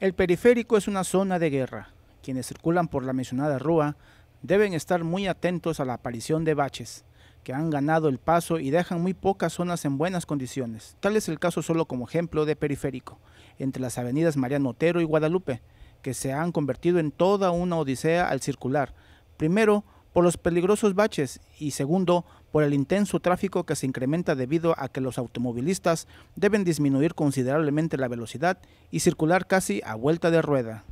El periférico es una zona de guerra. Quienes circulan por la mencionada rúa deben estar muy atentos a la aparición de baches, que han ganado el paso y dejan muy pocas zonas en buenas condiciones. Tal es el caso solo como ejemplo de periférico, entre las avenidas Mariano Otero y Guadalupe, que se han convertido en toda una odisea al circular. Primero, por los peligrosos baches y segundo, por el intenso tráfico que se incrementa debido a que los automovilistas deben disminuir considerablemente la velocidad y circular casi a vuelta de rueda.